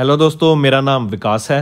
hello दोस्तों मेरा नाम विकास है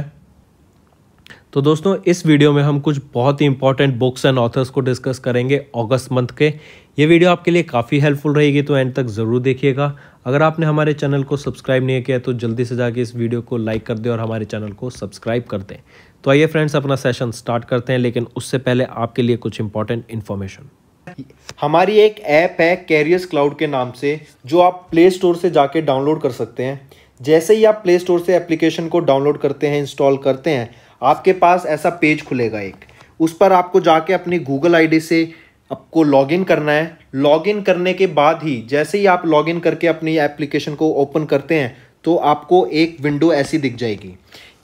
तो दोस्तों इस वीडियो में हम कुछ बहुत ही इंपॉर्टेंट बुक्स एंड ऑथर्स को डिस्कस करेंगे अगस्त मंथ के ये वीडियो आपके लिए काफ़ी हेल्पफुल रहेगी तो एंड तक ज़रूर देखिएगा अगर आपने हमारे चैनल को सब्सक्राइब नहीं किया तो जल्दी से जाके इस वीडियो को लाइक कर दें और हमारे चैनल को सब्सक्राइब कर दें तो आइए फ्रेंड्स अपना सेशन स्टार्ट करते हैं लेकिन उससे पहले आपके लिए कुछ इंपॉर्टेंट इन्फॉर्मेशन हमारी एक ऐप है कैरियर्स क्लाउड के नाम से जो आप प्ले स्टोर से जाके डाउनलोड कर सकते हैं जैसे ही आप प्ले स्टोर से एप्लीकेशन को डाउनलोड करते हैं इंस्टॉल करते हैं आपके पास ऐसा पेज खुलेगा एक उस पर आपको जाके अपनी गूगल आईडी से आपको लॉगिन करना है लॉगिन करने के बाद ही जैसे ही आप लॉगिन करके अपनी एप्लीकेशन को ओपन करते हैं तो आपको एक विंडो ऐसी दिख जाएगी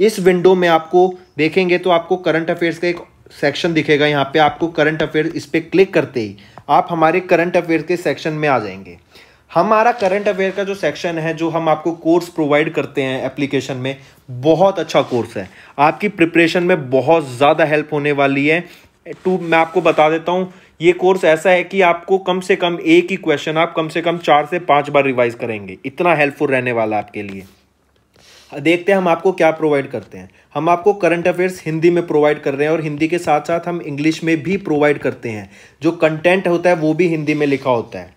इस विंडो में आपको देखेंगे तो आपको करंट अफेयर्स का एक सेक्शन दिखेगा यहाँ पे आपको करंट अफेयर इस पर क्लिक करते ही आप हमारे करंट अफेयर्स के सेक्शन में आ जाएंगे हमारा करंट अफेयर का जो सेक्शन है जो हम आपको कोर्स प्रोवाइड करते हैं एप्लीकेशन में बहुत अच्छा कोर्स है आपकी प्रिपरेशन में बहुत ज़्यादा हेल्प होने वाली है टू मैं आपको बता देता हूँ ये कोर्स ऐसा है कि आपको कम से कम एक ही क्वेश्चन आप कम से कम चार से पाँच बार रिवाइज करेंगे इतना हेल्पफुल रहने वाला आपके लिए देखते हैं हम आपको क्या प्रोवाइड करते हैं हम आपको करंट अफेयर्स हिंदी में प्रोवाइड कर रहे हैं और हिंदी के साथ साथ हम इंग्लिश में भी प्रोवाइड करते हैं जो कंटेंट होता है वो भी हिंदी में लिखा होता है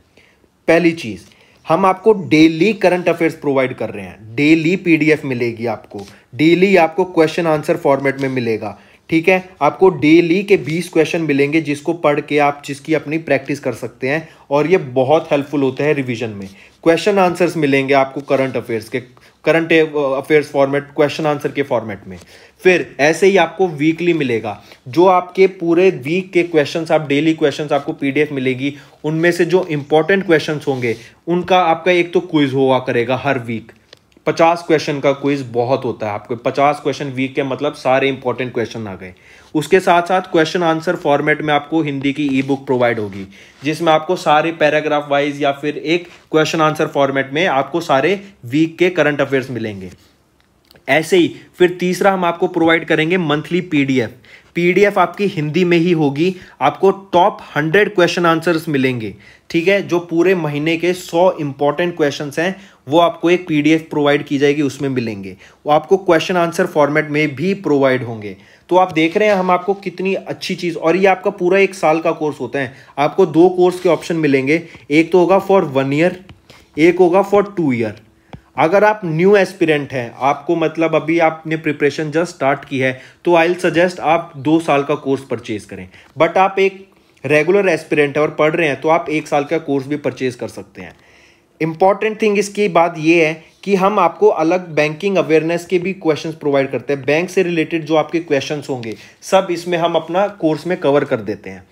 पहली चीज़ हम आपको डेली करंट अफेयर्स प्रोवाइड कर रहे हैं डेली पीडीएफ मिलेगी आपको डेली आपको क्वेश्चन आंसर फॉर्मेट में मिलेगा ठीक है आपको डेली के 20 क्वेश्चन मिलेंगे जिसको पढ़ के आप जिसकी अपनी प्रैक्टिस कर सकते हैं और ये बहुत हेल्पफुल होते हैं रिवीजन में क्वेश्चन आंसर्स मिलेंगे आपको करंट अफेयर्स के current affairs format question answer के फॉर्मेट में फिर ऐसे ही आपको वीकली मिलेगा जो आपके पूरे वीक के क्वेश्चंस आप डेली क्वेश्चंस आपको पीडीएफ मिलेगी उनमें से जो इंपॉर्टेंट क्वेश्चंस होंगे उनका आपका एक तो क्विज हुआ करेगा हर वीक पचास क्वेश्चन का क्विज बहुत होता है आपको पचास क्वेश्चन वीक के मतलब सारे इंपॉर्टेंट क्वेश्चन आ गए उसके साथ साथ क्वेश्चन आंसर फॉर्मेट में आपको हिंदी की ई बुक प्रोवाइड होगी जिसमें आपको सारे पैराग्राफ वाइज या फिर एक क्वेश्चन आंसर फॉर्मेट में आपको सारे वीक के करंट अफेयर्स मिलेंगे ऐसे ही फिर तीसरा हम आपको प्रोवाइड करेंगे मंथली पीडीएफ पीडीएफ आपकी हिंदी में ही होगी आपको टॉप हंड्रेड क्वेश्चन आंसर्स मिलेंगे ठीक है जो पूरे महीने के सौ इंपॉर्टेंट क्वेश्चन हैं वो आपको एक पीडीएफ प्रोवाइड की जाएगी उसमें मिलेंगे वो आपको क्वेश्चन आंसर फॉर्मेट में भी प्रोवाइड होंगे तो आप देख रहे हैं हम आपको कितनी अच्छी चीज़ और ये आपका पूरा एक साल का कोर्स होता है आपको दो कोर्स के ऑप्शन मिलेंगे एक तो होगा फॉर वन ईयर एक होगा फॉर टू ईयर अगर आप न्यू एस्पिरेंट हैं आपको मतलब अभी आपने प्रिपरेशन जस्ट स्टार्ट की है तो आई सजेस्ट आप दो साल का कोर्स परचेज करें बट आप एक रेगुलर एस्पिरेंट है और पढ़ रहे हैं तो आप एक साल का कोर्स भी परचेज कर सकते हैं इम्पॉर्टेंट थिंग इसकी बात ये है कि हम आपको अलग बैंकिंग अवेयरनेस के भी क्वेश्चंस प्रोवाइड करते हैं बैंक से रिलेटेड जो आपके क्वेश्चंस होंगे सब इसमें हम अपना कोर्स में कवर कर देते हैं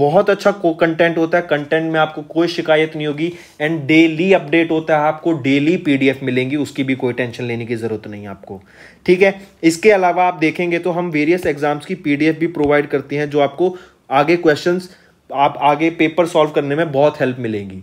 बहुत अच्छा को कंटेंट होता है कंटेंट में आपको कोई शिकायत नहीं होगी एंड डेली अपडेट होता है आपको डेली पीडीएफ मिलेंगी उसकी भी कोई टेंशन लेने की ज़रूरत नहीं है आपको ठीक है इसके अलावा आप देखेंगे तो हम वेरियस एग्जाम्स की पीडीएफ भी प्रोवाइड करती हैं जो आपको आगे क्वेश्चंस आप आगे पेपर सॉल्व करने में बहुत हेल्प मिलेंगी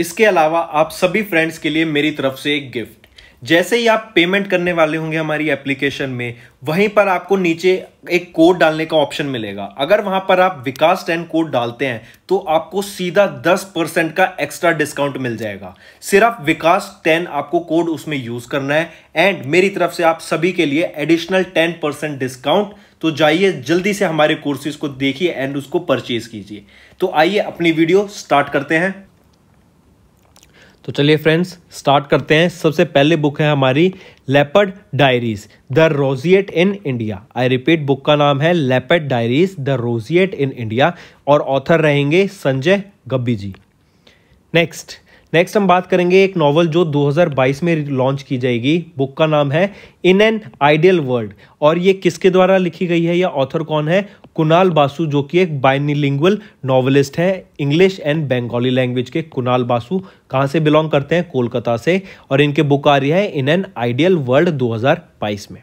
इसके अलावा आप सभी फ्रेंड्स के लिए मेरी तरफ से एक गिफ्ट जैसे ही आप पेमेंट करने वाले होंगे हमारी एप्लीकेशन में वहीं पर आपको नीचे एक कोड डालने का ऑप्शन मिलेगा अगर वहां पर आप विकास टेन कोड डालते हैं तो आपको सीधा 10 परसेंट का एक्स्ट्रा डिस्काउंट मिल जाएगा सिर्फ विकास टेन आपको कोड उसमें यूज करना है एंड मेरी तरफ से आप सभी के लिए एडिशनल टेन परसेंट डिस्काउंट तो जाइए जल्दी से हमारे कोर्सेज को देखिए एंड उसको परचेज कीजिए तो आइए अपनी वीडियो स्टार्ट करते हैं तो चलिए फ्रेंड्स स्टार्ट करते हैं सबसे पहले बुक है हमारी leopard diaries the roseate in India I repeat book का नाम है leopard diaries the roseate in India और ऑथर रहेंगे संजय गब्बी जी नेक्स्ट नेक्स्ट हम बात करेंगे एक नॉवल जो 2022 में लॉन्च की जाएगी बुक का नाम है इन एन आइडियल वर्ल्ड और ये किसके द्वारा लिखी गई है या ऑथर कौन है कुणाल बासु जो कि एक बाइनिलिंगुअल नॉवलिस्ट हैं इंग्लिश एंड बंगाली लैंग्वेज के कुणाल बासु कहाँ से बिलोंग करते हैं कोलकाता से और इनके बुक आ रही है इन एन आइडियल वर्ल्ड 2022 में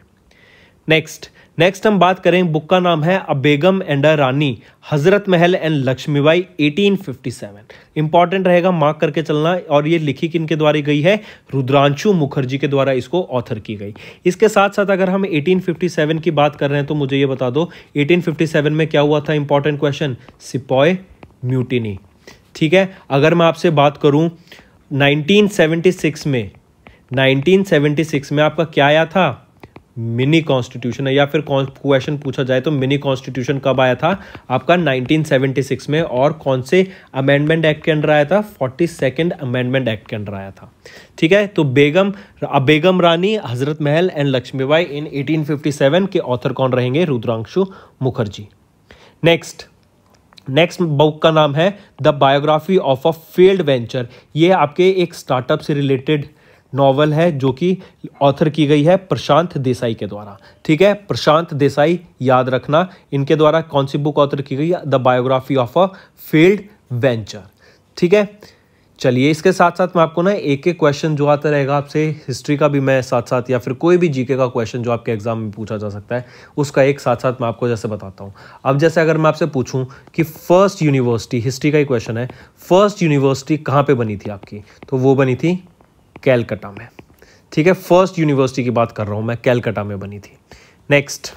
नेक्स्ट नेक्स्ट हम बात करें बुक का नाम है अ बेगम and a Rani Hazrat Mahal and Lakshmibai 1857 important रहेगा मार्क करके चलना और ये लिखी किन के द्वारा गई है रुद्रांशु मुखर्जी के द्वारा इसको ऑथर की गई इसके साथ साथ अगर हम 1857 की बात कर रहे हैं तो मुझे ये बता दो 1857 में क्या हुआ था इंपॉर्टेंट क्वेश्चन सिपॉय म्यूटिनी ठीक है अगर मैं आपसे बात करूँ नाइनटीन में नाइनटीन में आपका क्या आया था मिनी कॉन्स्टिट्यूशन है या फिर क्वेश्चन पूछा जाए तो मिनी कॉन्स्टिट्यूशन कब आया था आपका 1976 में और कौन से अमेंडमेंट एक्ट के अंडर आया था फोर्टी सेकेंड अमेंडमेंट एक्ट के अंडर आया था ठीक है तो बेगम बेगम रानी हजरत महल एंड लक्ष्मीबाई इन 1857 के ऑथर कौन रहेंगे Rudrangshu Mukherjee next next book का नाम है the biography of a field venture ये आपके एक स्टार्टअप से रिलेटेड नॉवल है जो कि ऑथर की गई है प्रशांत देसाई के द्वारा ठीक है प्रशांत देसाई याद रखना इनके द्वारा कौन सी बुक ऑथर की गई the biography of a field venture ठीक है चलिए इसके साथ साथ मैं आपको ना एक एक क्वेश्चन जो आता रहेगा आपसे हिस्ट्री का भी मैं साथ साथ या फिर कोई भी जीके का क्वेश्चन जो आपके एग्जाम में पूछा जा सकता है उसका एक साथ साथ मैं आपको जैसे बताता हूँ अब जैसे अगर मैं आपसे पूछूँ कि फर्स्ट यूनिवर्सिटी हिस्ट्री का ही क्वेश्चन है फर्स्ट यूनिवर्सिटी कहाँ पर बनी थी आपकी तो वो बनी थी कैलकटा में ठीक है फर्स्ट यूनिवर्सिटी की बात कर रहा हूं मैं कैलकटा में बनी थी नेक्स्ट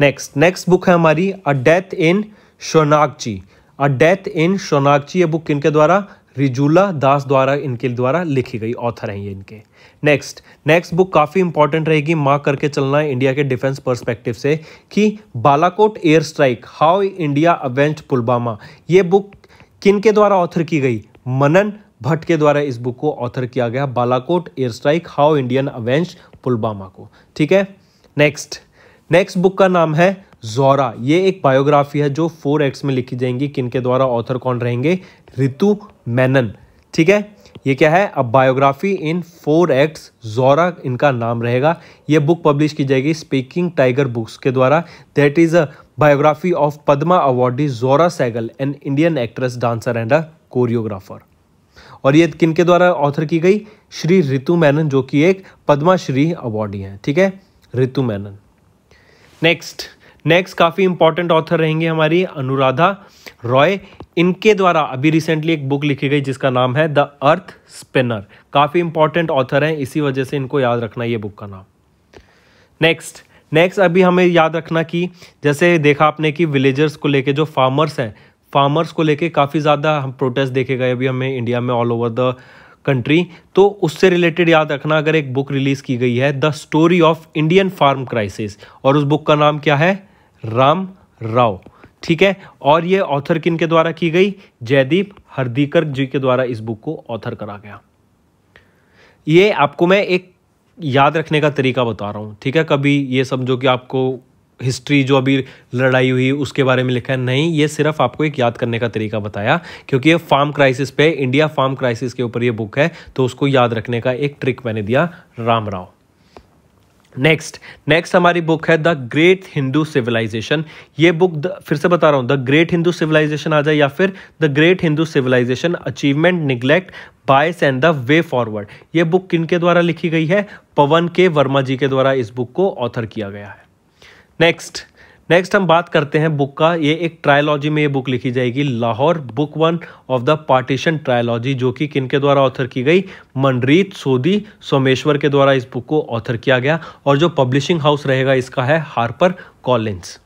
नेक्स्ट नेक्स्ट बुक है हमारी a death in शोनाक्षी a death in शोनाक्षी ये बुक के द्वारा रिजुला दास द्वारा इनके द्वारा लिखी गई ऑथर हैं ये इनके नेक्स्ट नेक्स्ट बुक काफ़ी इंपॉर्टेंट रहेगी मार्क करके चलना है इंडिया के डिफेंस पर्सपेक्टिव से कि Balakot air strike how India avenged Pulwama ये बुक किन के द्वारा ऑथर की गई मनन भट्ट के द्वारा इस बुक को ऑथर किया गया Balakot air strike how Indian avenged Pulwama को ठीक है नेक्स्ट नेक्स्ट बुक का नाम है जोरा ये एक बायोग्राफी है जो फोर एक्ट्स में लिखी जाएंगी किन के द्वारा ऑथर कौन रहेंगे ऋतु मैनन ठीक है ये क्या है अब बायोग्राफी इन फोर एक्ट्स जोरा इनका नाम रहेगा ये बुक पब्लिश की जाएगी स्पीकिंग टाइगर बुक्स के द्वारा that is a biography of Padma awardee Zohra Sehgal an Indian actress dancer and a choreographer और ये किन के द्वारा ऑथर की गई श्री रितु मैनन जो कि एक पद्माश्री अवार्डी हैं ठीक है रितु मैनन नेक्स्ट नेक्स्ट काफ़ी इंपॉर्टेंट ऑथर रहेंगे हमारी अनुराधा रॉय इनके द्वारा अभी रिसेंटली एक बुक लिखी गई जिसका नाम है द अर्थ स्पिनर काफ़ी इंपॉर्टेंट ऑथर हैं इसी वजह से इनको याद रखना ये बुक का नाम नेक्स्ट नेक्स्ट अभी हमें याद रखना कि जैसे देखा आपने कि विलेजर्स को लेके जो फार्मर्स हैं फार्मर्स को लेके काफ़ी ज़्यादा हम प्रोटेस्ट देखे गए अभी हमें इंडिया में ऑल ओवर द कंट्री तो उससे रिलेटेड याद रखना अगर एक बुक रिलीज़ की गई है the story of Indian farm crisis और उस बुक का नाम क्या है राम राव ठीक है और ये ऑथर किन के द्वारा की गई जयदीप हरदीकर जी के द्वारा इस बुक को ऑथर करा गया ये आपको मैं एक याद रखने का तरीका बता रहा हूँ ठीक है कभी ये समझो कि आपको हिस्ट्री जो अभी लड़ाई हुई उसके बारे में लिखा है नहीं ये सिर्फ आपको एक याद करने का तरीका बताया क्योंकि ये फार्म क्राइसिस पे इंडिया फार्म क्राइसिस के ऊपर ये बुक है तो उसको याद रखने का एक ट्रिक मैंने दिया राम राव नेक्स्ट नेक्स्ट हमारी बुक है द ग्रेट हिंदू सिविलाइजेशन ये बुक फिर से बता रहा हूँ द ग्रेट हिंदू सिविलाइजेशन आ जाए या फिर the great Hindu civilisation achievement neglect bias and the way forward ये बुक किन के द्वारा लिखी गई है पवन के वर्मा जी के द्वारा इस बुक को ऑथर किया गया है नेक्स्ट नेक्स्ट हम बात करते हैं बुक का ये एक ट्रायोलॉजी में ये बुक लिखी जाएगी Lahore book one of the partition trilogy जो कि किन के द्वारा ऑथर की गई मनरीत सोदी सोमेश्वर के द्वारा इस बुक को ऑथर किया गया और जो पब्लिशिंग हाउस रहेगा इसका है हार्पर कॉलिन्स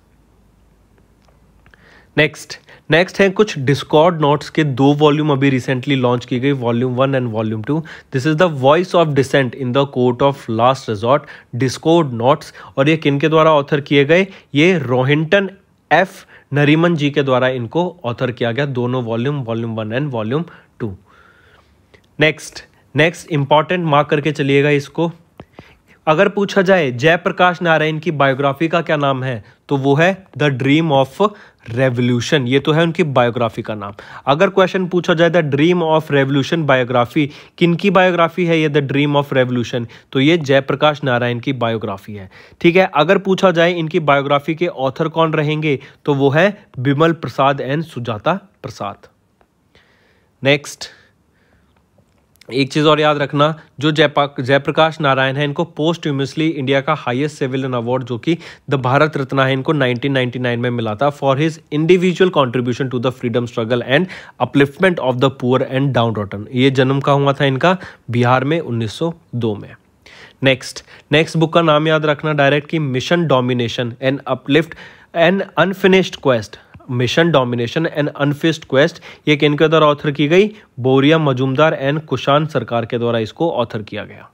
नेक्स्ट नेक्स्ट हैं कुछ डिस्कॉर्ड नोट्स के दो वॉल्यूम अभी रिसेंटली लॉन्च की गई volume one and volume two this is the voice of dissent in the court of last resort discord notes और ये किन के द्वारा ऑथर किए गए ये रोहिंटन एफ नरीमन जी के द्वारा इनको ऑथर किया गया दोनों volume volume one and volume two next next important mark करके चलिएगा इसको अगर पूछा जाए जयप्रकाश नारायण की बायोग्राफी का क्या नाम है तो वो है द ड्रीम ऑफ रेवोल्यूशन ये तो है उनकी बायोग्राफी का नाम अगर क्वेश्चन पूछा जाए the dream of revolution biography किन की बायोग्राफी है ये द ड्रीम ऑफ रेवोल्यूशन तो ये जयप्रकाश नारायण की बायोग्राफी है ठीक है अगर पूछा जाए इनकी बायोग्राफी के ऑथर कौन रहेंगे तो वो है बिमल प्रसाद एंड सुजाता प्रसाद नेक्स्ट एक चीज़ और याद रखना जो जयपा जयप्रकाश नारायण है इनको पोस्ट ह्यूमसली इंडिया का हाईएस्ट सिविलियन अवार्ड जो कि द भारत रत्न है इनको 1999 में मिला था for his individual contribution to the freedom struggle and upliftment of the poor and downtrodden ये जन्म का हुआ था इनका बिहार में 1902 में नेक्स्ट नेक्स्ट बुक का नाम याद रखना डायरेक्ट की mission domination and uplift and unfinished quest mission domination and unfinished quest ये किनके द्वारा ऑथर की गई बोरिया मजूमदार एंड कुशान सरकार के द्वारा इसको ऑथर किया गया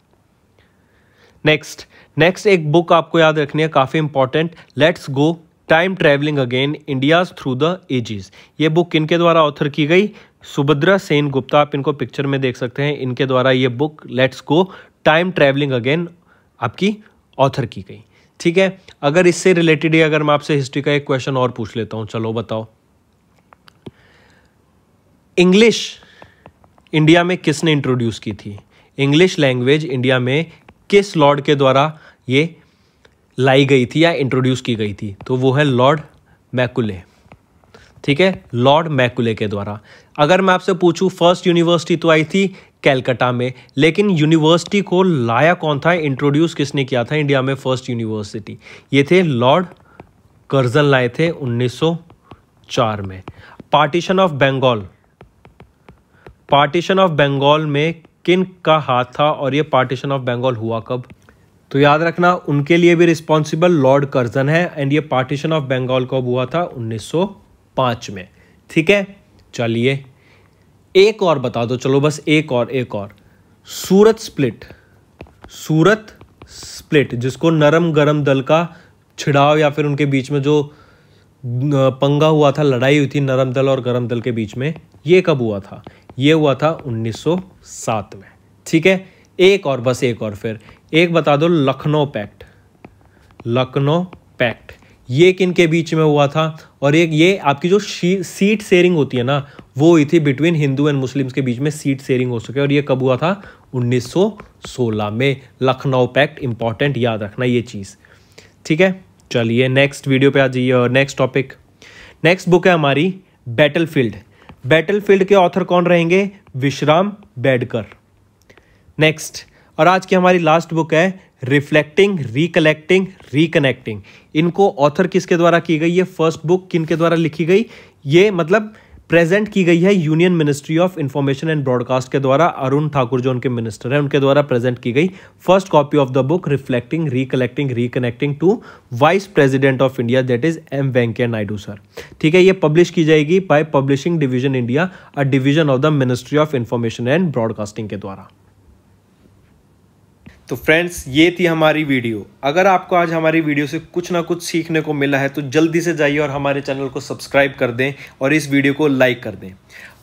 नेक्स्ट नेक्स्ट एक बुक आपको याद रखनी है काफ़ी important let's go time travelling again India's through the ages ये बुक के द्वारा ऑथर की गई सुभद्रा सेन गुप्ता आप इनको पिक्चर में देख सकते हैं इनके द्वारा ये book let's go time travelling again आपकी ऑथर की गई ठीक है अगर इससे रिलेटेड अगर मैं आपसे हिस्ट्री का एक क्वेश्चन और पूछ लेता हूं चलो बताओ इंग्लिश इंडिया में किसने इंट्रोड्यूस की थी इंग्लिश लैंग्वेज इंडिया में किस लॉर्ड के द्वारा ये लाई गई थी या इंट्रोड्यूस की गई थी तो वो है लॉर्ड मैकुले ठीक है लॉर्ड मैकुले के द्वारा अगर मैं आपसे पूछूं फर्स्ट यूनिवर्सिटी तो आई थी कैलकाटा में लेकिन यूनिवर्सिटी को लाया कौन था इंट्रोड्यूस किसने किया था इंडिया में फर्स्ट यूनिवर्सिटी ये थे लॉर्ड कर्जन लाए थे 1904 में partition of Bengal partition of Bengal में किन का हाथ था और ये पार्टीशन ऑफ बंगाल हुआ कब तो याद रखना उनके लिए भी रिस्पॉन्सिबल लॉर्ड कर्जन है एंड ये पार्टीशन ऑफ बंगाल कब हुआ था 1905 में ठीक है चलिए एक और बता दो चलो बस एक और एक और सूरत स्प्लिट सूरत स्प्लिट जिसको नरम गरम दल का छिड़ाव या फिर उनके बीच में जो पंगा हुआ था लड़ाई हुई थी नरम दल और गरम दल के बीच में ये कब हुआ था ये हुआ था 1907 में ठीक है एक और बस एक और फिर एक बता दो लखनऊ पैक्ट लखनऊ पैक्ट ये किन के बीच में हुआ था और एक ये आपकी जो सीट शेयरिंग होती है ना वो हुई थी बिटवीन हिंदू एंड मुस्लिम्स के बीच में सीट शेयरिंग हो सके और ये कब हुआ था 1916 में लखनऊ पैक्ट इंपॉर्टेंट याद रखना ये चीज़ ठीक है चलिए नेक्स्ट वीडियो पे आ जाइए और नेक्स्ट टॉपिक नेक्स्ट बुक है हमारी बैटल बैटल फील्ड के ऑथर कौन रहेंगे विश्राम बेडकर नेक्स्ट और आज की हमारी लास्ट बुक है रिफ्लेक्टिंग रिकलेक्टिंग रिकनेक्टिंग इनको ऑथर किसके द्वारा की गई है फर्स्ट बुक किन के द्वारा लिखी गई ये मतलब प्रेजेंट की गई है union ministry of information and broadcast के द्वारा अरुण ठाकुर जो उनके मिनिस्टर हैं उनके द्वारा प्रेजेंट की गई first copy of the book reflecting recollecting reconnecting to vice president of India that is M Venkaiah Naidu sir ठीक है ये पब्लिश की जाएगी by publishing division India a division of the ministry of information and broadcasting के द्वारा तो friends ये थी हमारी वीडियो अगर आपको आज हमारी वीडियो से कुछ ना कुछ सीखने को मिला है तो जल्दी से जाइए और हमारे चैनल को सब्सक्राइब कर दें और इस वीडियो को लाइक कर दें